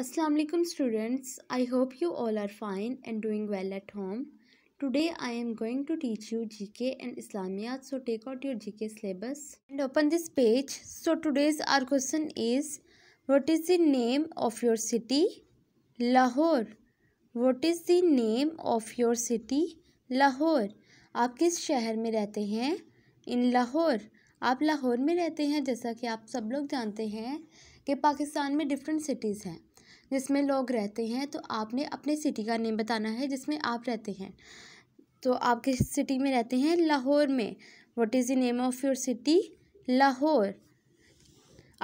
Assalamu alaikum students I hope you all are fine and doing well at home Today I am going to teach you GK and Islamiyat so take out your GK syllabus and open this page so today's our question is what is the name of your city Lahore what is the name of your city Lahore आप किस शहर में रहते हैं इन लाहौर आप लाहौर में रहते हैं जैसा कि आप सब लोग जानते हैं कि पाकिस्तान में डिफरेंट सिटीज़ हैं जिसमें लोग रहते हैं तो आपने अपने सिटी का नेम बताना है जिसमें आप रहते हैं तो आप किस सिटी में रहते हैं लाहौर में what is the name of your city Lahore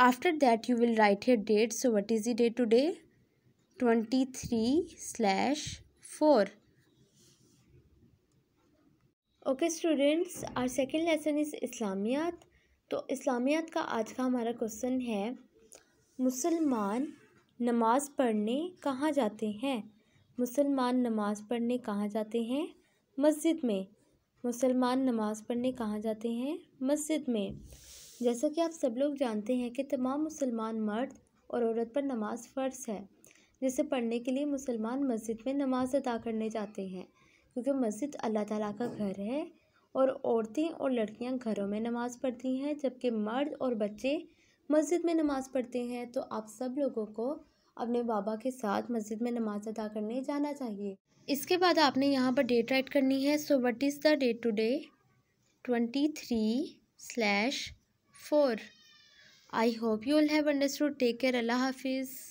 after that you will write here date so what is the day twenty three slash four okay students our second lesson is Islamiyat तो इस्लामियात का आज का हमारा क्वेश्चन है मुसलमान नमाज़ पढ़ने कहाँ जाते हैं मुसलमान नमाज़ पढ़ने कहाँ जाते हैं मस्जिद में मुसलमान नमाज़ पढ़ने कहाँ जाते हैं मस्जिद में जैसा कि आप सब लोग जानते हैं कि तमाम मुसलमान मर्द और औरत पर नमाज फ़र्ज है जिसे पढ़ने के लिए मुसलमान मस्जिद में नमाज अदा करने जाते हैं क्योंकि मस्जिद अल्लाह ताला का घर है और औरतें और लड़कियां घरों में नमाज़ पढ़ती हैं जबकि मर्द और बच्चे मस्जिद में नमाज़ पढ़ते हैं तो आप सब लोगों को अपने बाबा के साथ मस्जिद में नमाज़ अदा करने जाना चाहिए इसके बाद आपने यहाँ पर डेट राइट करनी है so what is the date today twenty three slash four I hope you will have understood take care अल्लाह हाफिज़